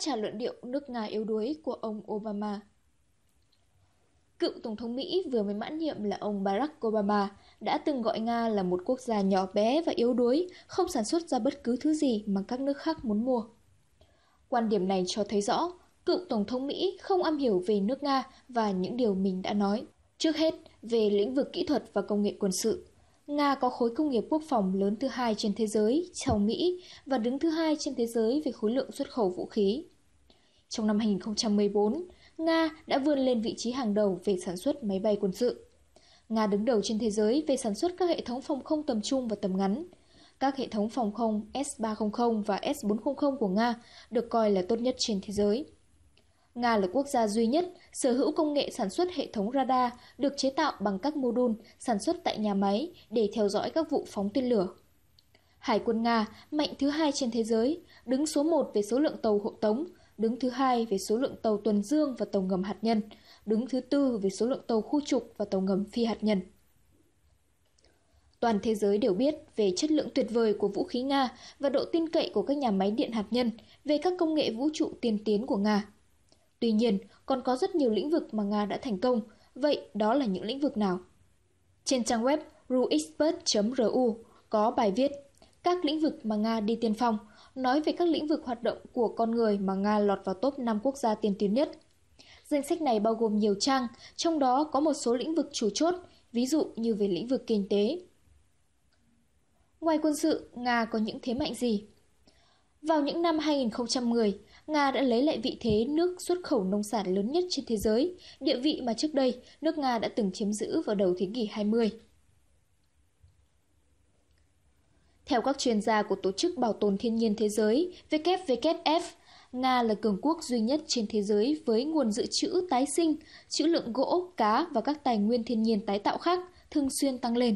trả luận điệu nước Nga yếu đuối của ông Obama. Cựu Tổng thống Mỹ vừa mới mãn nhiệm là ông Barack Obama đã từng gọi Nga là một quốc gia nhỏ bé và yếu đuối, không sản xuất ra bất cứ thứ gì mà các nước khác muốn mua. Quan điểm này cho thấy rõ, cựu Tổng thống Mỹ không am hiểu về nước Nga và những điều mình đã nói. Trước hết, về lĩnh vực kỹ thuật và công nghệ quân sự. Nga có khối công nghiệp quốc phòng lớn thứ hai trên thế giới sau Mỹ và đứng thứ hai trên thế giới về khối lượng xuất khẩu vũ khí. Trong năm 2014, Nga đã vươn lên vị trí hàng đầu về sản xuất máy bay quân sự. Nga đứng đầu trên thế giới về sản xuất các hệ thống phòng không tầm trung và tầm ngắn. Các hệ thống phòng không S-300 và S-400 của Nga được coi là tốt nhất trên thế giới. Nga là quốc gia duy nhất sở hữu công nghệ sản xuất hệ thống radar được chế tạo bằng các mô đun sản xuất tại nhà máy để theo dõi các vụ phóng tên lửa. Hải quân Nga mạnh thứ hai trên thế giới, đứng số 1 về số lượng tàu hộ tống đứng thứ hai về số lượng tàu tuần dương và tàu ngầm hạt nhân, đứng thứ tư về số lượng tàu khu trục và tàu ngầm phi hạt nhân. Toàn thế giới đều biết về chất lượng tuyệt vời của vũ khí Nga và độ tin cậy của các nhà máy điện hạt nhân về các công nghệ vũ trụ tiên tiến của Nga. Tuy nhiên, còn có rất nhiều lĩnh vực mà Nga đã thành công, vậy đó là những lĩnh vực nào? Trên trang web ruexpert.ru có bài viết các lĩnh vực mà Nga đi tiên phong, nói về các lĩnh vực hoạt động của con người mà Nga lọt vào top 5 quốc gia tiên tiến nhất. Danh sách này bao gồm nhiều trang, trong đó có một số lĩnh vực chủ chốt, ví dụ như về lĩnh vực kinh tế. Ngoài quân sự, Nga có những thế mạnh gì? Vào những năm 2010, Nga đã lấy lại vị thế nước xuất khẩu nông sản lớn nhất trên thế giới, địa vị mà trước đây nước Nga đã từng chiếm giữ vào đầu thế kỷ 20. Theo các chuyên gia của Tổ chức Bảo tồn Thiên nhiên Thế giới WWF, Nga là cường quốc duy nhất trên thế giới với nguồn dự trữ tái sinh, trữ lượng gỗ, cá và các tài nguyên thiên nhiên tái tạo khác thường xuyên tăng lên.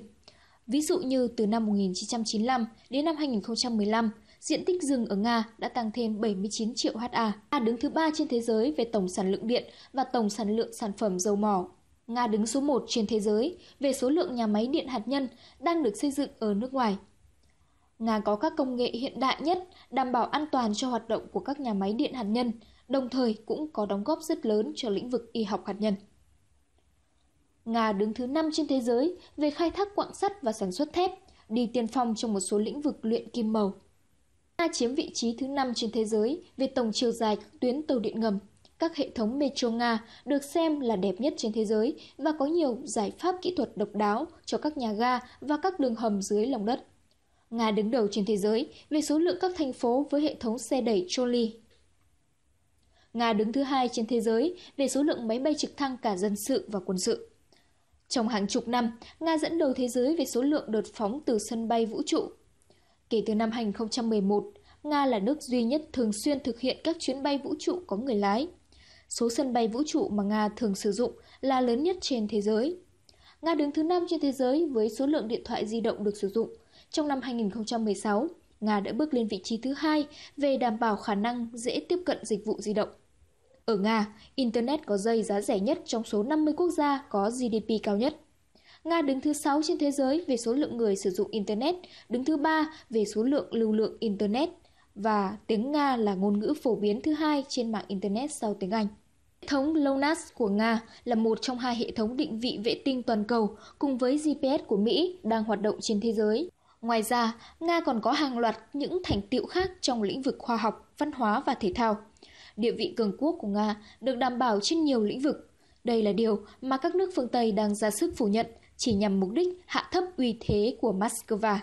Ví dụ như từ năm 1995 đến năm 2015, diện tích rừng ở Nga đã tăng thêm 79 triệu ha. đứng thứ ba trên thế giới về tổng sản lượng điện và tổng sản lượng sản phẩm dầu mỏ. Nga đứng số 1 trên thế giới về số lượng nhà máy điện hạt nhân đang được xây dựng ở nước ngoài. Nga có các công nghệ hiện đại nhất đảm bảo an toàn cho hoạt động của các nhà máy điện hạt nhân, đồng thời cũng có đóng góp rất lớn cho lĩnh vực y học hạt nhân. Nga đứng thứ 5 trên thế giới về khai thác quặng sắt và sản xuất thép, đi tiên phong trong một số lĩnh vực luyện kim màu. Nga chiếm vị trí thứ 5 trên thế giới về tổng chiều dài các tuyến tàu điện ngầm. Các hệ thống metro Nga được xem là đẹp nhất trên thế giới và có nhiều giải pháp kỹ thuật độc đáo cho các nhà ga và các đường hầm dưới lòng đất. Nga đứng đầu trên thế giới về số lượng các thành phố với hệ thống xe đẩy trolley. Nga đứng thứ hai trên thế giới về số lượng máy bay trực thăng cả dân sự và quân sự. Trong hàng chục năm, Nga dẫn đầu thế giới về số lượng đột phóng từ sân bay vũ trụ. Kể từ năm 2011, Nga là nước duy nhất thường xuyên thực hiện các chuyến bay vũ trụ có người lái. Số sân bay vũ trụ mà Nga thường sử dụng là lớn nhất trên thế giới. Nga đứng thứ năm trên thế giới với số lượng điện thoại di động được sử dụng trong năm 2016, Nga đã bước lên vị trí thứ hai về đảm bảo khả năng dễ tiếp cận dịch vụ di động. Ở Nga, Internet có dây giá rẻ nhất trong số 50 quốc gia có GDP cao nhất. Nga đứng thứ 6 trên thế giới về số lượng người sử dụng Internet, đứng thứ 3 về số lượng lưu lượng Internet và tiếng Nga là ngôn ngữ phổ biến thứ hai trên mạng Internet sau tiếng Anh. Hệ thống LONAS của Nga là một trong hai hệ thống định vị vệ tinh toàn cầu cùng với GPS của Mỹ đang hoạt động trên thế giới. Ngoài ra, Nga còn có hàng loạt những thành tiệu khác trong lĩnh vực khoa học, văn hóa và thể thao. Địa vị cường quốc của Nga được đảm bảo trên nhiều lĩnh vực. Đây là điều mà các nước phương Tây đang ra sức phủ nhận chỉ nhằm mục đích hạ thấp uy thế của Moscow.